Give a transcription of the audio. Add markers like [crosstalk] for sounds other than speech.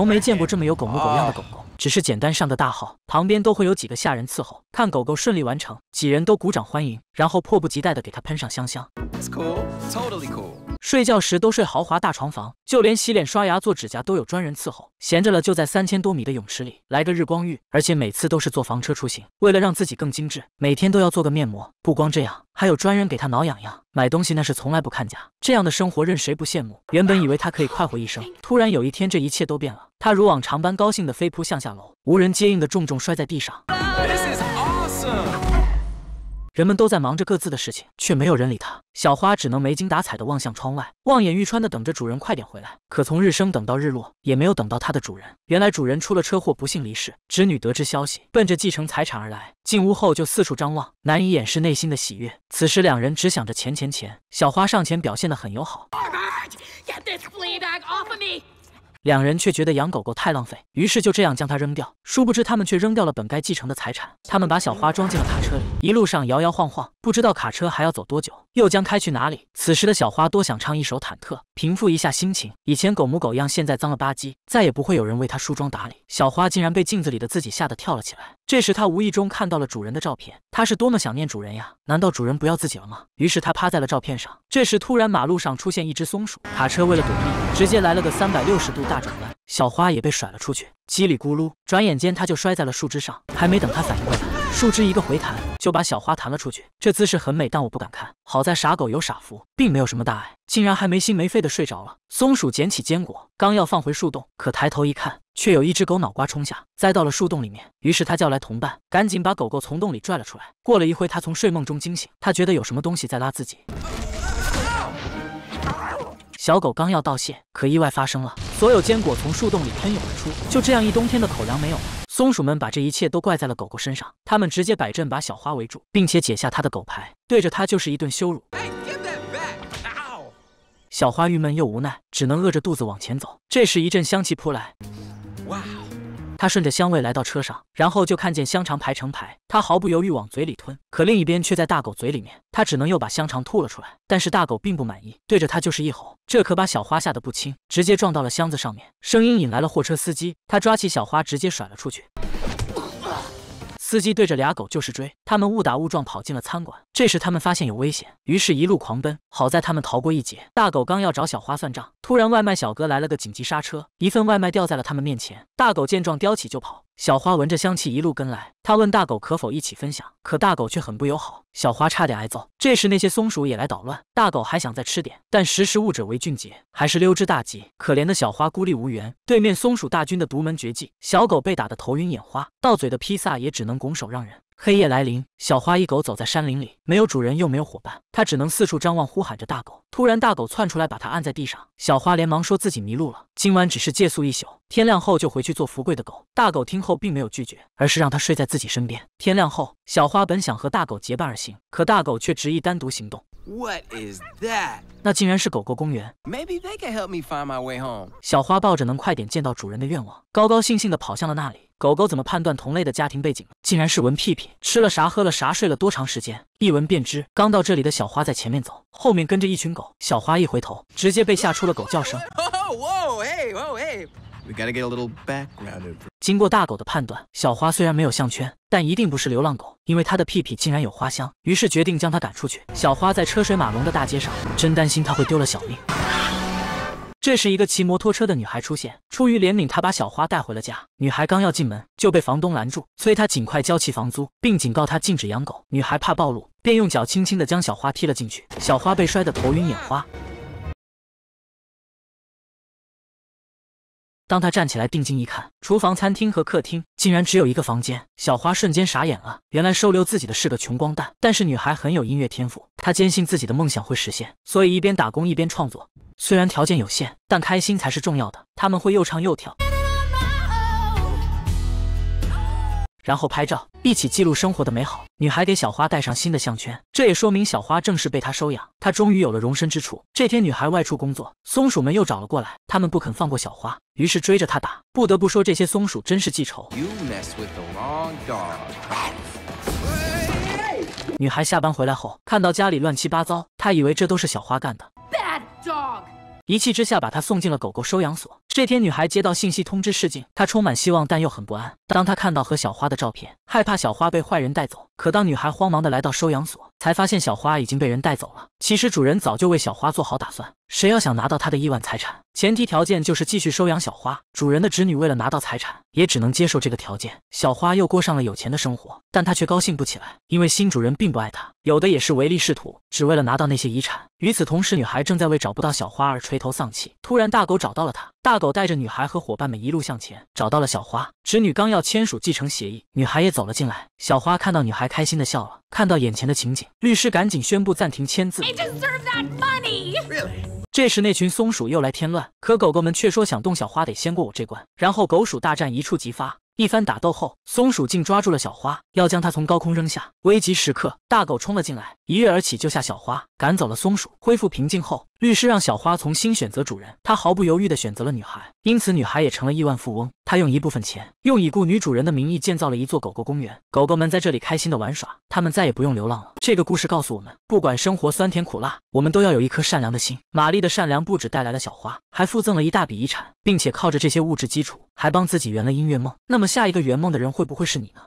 从没见过这么有狗模狗样的狗狗，只是简单上个大号，旁边都会有几个下人伺候，看狗狗顺利完成，几人都鼓掌欢迎，然后迫不及待的给它喷上香香。睡觉时都睡豪华大床房，就连洗脸、刷牙、做指甲都有专人伺候。闲着了就在三千多米的泳池里来个日光浴，而且每次都是坐房车出行。为了让自己更精致，每天都要做个面膜。不光这样，还有专人给他挠痒痒。买东西那是从来不看价。这样的生活，任谁不羡慕？原本以为他可以快活一生，突然有一天，这一切都变了。他如往常般高兴地飞扑向下楼，无人接应的重重摔在地上。人们都在忙着各自的事情，却没有人理他。小花只能没精打采的望向窗外，望眼欲穿的等着主人快点回来。可从日升等到日落，也没有等到它的主人。原来主人出了车祸，不幸离世。侄女得知消息，奔着继承财产而来。进屋后就四处张望，难以掩饰内心的喜悦。此时两人只想着钱钱钱。小花上前表现的很友好。两人却觉得养狗狗太浪费，于是就这样将它扔掉。殊不知，他们却扔掉了本该继承的财产。他们把小花装进了卡车里，一路上摇摇晃晃，不知道卡车还要走多久，又将开去哪里。此时的小花多想唱一首《忐忑》，平复一下心情。以前狗模狗样，现在脏了吧唧，再也不会有人为它梳妆打理。小花竟然被镜子里的自己吓得跳了起来。这时，她无意中看到了主人的照片。它是多么想念主人呀！难道主人不要自己了吗？于是它趴在了照片上。这时，突然马路上出现一只松鼠，卡车为了躲避，直接来了个三百六十度大转弯。小花也被甩了出去，叽里咕噜，转眼间他就摔在了树枝上。还没等他反应过来，树枝一个回弹，就把小花弹了出去。这姿势很美，但我不敢看。好在傻狗有傻福，并没有什么大碍，竟然还没心没肺的睡着了。松鼠捡起坚果，刚要放回树洞，可抬头一看，却有一只狗脑瓜冲下，栽到了树洞里面。于是他叫来同伴，赶紧把狗狗从洞里拽了出来。过了一会，他从睡梦中惊醒，他觉得有什么东西在拉自己。小狗刚要道谢，可意外发生了。所有坚果从树洞里喷涌而出，就这样一冬天的口粮没有了。松鼠们把这一切都怪在了狗狗身上，他们直接摆阵把小花围住，并且解下它的狗牌，对着它就是一顿羞辱。小花郁闷又无奈，只能饿着肚子往前走。这时一阵香气扑来。哇、他顺着香味来到车上，然后就看见香肠排成排。他毫不犹豫往嘴里吞，可另一边却在大狗嘴里面，他只能又把香肠吐了出来。但是大狗并不满意，对着他就是一吼，这可把小花吓得不轻，直接撞到了箱子上面，声音引来了货车司机，他抓起小花直接甩了出去。司机对着俩狗就是追，他们误打误撞跑进了餐馆。这时他们发现有危险，于是一路狂奔。好在他们逃过一劫。大狗刚要找小花算账，突然外卖小哥来了个紧急刹车，一份外卖掉在了他们面前。大狗见状叼起就跑。小花闻着香气一路跟来，她问大狗可否一起分享，可大狗却很不友好，小花差点挨揍。这时那些松鼠也来捣乱，大狗还想再吃点，但识时务者为俊杰，还是溜之大吉。可怜的小花孤立无援，对面松鼠大军的独门绝技，小狗被打得头晕眼花，到嘴的披萨也只能拱手让人。黑夜来临，小花一狗走在山林里，没有主人又没有伙伴，它只能四处张望，呼喊着大狗。突然，大狗窜出来，把它按在地上。小花连忙说自己迷路了，今晚只是借宿一宿，天亮后就回去做福贵的狗。大狗听后并没有拒绝，而是让它睡在自己身边。天亮后，小花本想和大狗结伴而行，可大狗却执意单独行动。what is that 那竟然是狗狗公园 maybe they can help me find my way home 小花抱着能快点见到主人的愿望高高兴兴的跑向了那里狗狗怎么判断同类的家庭背景竟然是闻屁屁吃了啥喝了啥睡了多长时间一闻便知刚到这里的小花在前面走后面跟着一群狗小花一回头直接被吓出了狗叫声吼吼 [laughs] whoa hey whoa hey 经过大狗的判断，小花虽然没有项圈，但一定不是流浪狗，因为它的屁屁竟然有花香。于是决定将它赶出去。小花在车水马龙的大街上，真担心它会丢了小命。这时，一个骑摩托车的女孩出现，出于怜悯，她把小花带回了家。女孩刚要进门，就被房东拦住，催她尽快交齐房租，并警告她禁止养狗。女孩怕暴露，便用脚轻轻的将小花踢了进去。小花被摔得头晕眼花。当他站起来，定睛一看，厨房、餐厅和客厅竟然只有一个房间，小花瞬间傻眼了。原来收留自己的是个穷光蛋，但是女孩很有音乐天赋，她坚信自己的梦想会实现，所以一边打工一边创作。虽然条件有限，但开心才是重要的。他们会又唱又跳。然后拍照，一起记录生活的美好。女孩给小花戴上新的项圈，这也说明小花正式被她收养，她终于有了容身之处。这天，女孩外出工作，松鼠们又找了过来，他们不肯放过小花，于是追着她打。不得不说，这些松鼠真是记仇。女孩下班回来后，看到家里乱七八糟，她以为这都是小花干的，一气之下把她送进了狗狗收养所。这天，女孩接到信息通知试镜，她充满希望，但又很不安。当她看到和小花的照片。害怕小花被坏人带走，可当女孩慌忙的来到收养所，才发现小花已经被人带走了。其实主人早就为小花做好打算，谁要想拿到他的亿万财产，前提条件就是继续收养小花。主人的侄女为了拿到财产，也只能接受这个条件。小花又过上了有钱的生活，但她却高兴不起来，因为新主人并不爱她，有的也是唯利是图，只为了拿到那些遗产。与此同时，女孩正在为找不到小花而垂头丧气，突然大狗找到了她，大狗带着女孩和伙伴们一路向前，找到了小花。侄女刚要签署继承协议，女孩也走。走了进来，小花看到女孩开心的笑了。看到眼前的情景，律师赶紧宣布暂停签字。这时，那群松鼠又来添乱，可狗狗们却说想动小花得先过我这关。然后狗鼠大战一触即发。一番打斗后，松鼠竟抓住了小花，要将它从高空扔下。危急时刻，大狗冲了进来，一跃而起救下小花，赶走了松鼠。恢复平静后。律师让小花重新选择主人，她毫不犹豫地选择了女孩，因此女孩也成了亿万富翁。她用一部分钱，用已故女主人的名义建造了一座狗狗公园，狗狗们在这里开心的玩耍，他们再也不用流浪了。这个故事告诉我们，不管生活酸甜苦辣，我们都要有一颗善良的心。玛丽的善良不止带来了小花，还附赠了一大笔遗产，并且靠着这些物质基础，还帮自己圆了音乐梦。那么下一个圆梦的人会不会是你呢？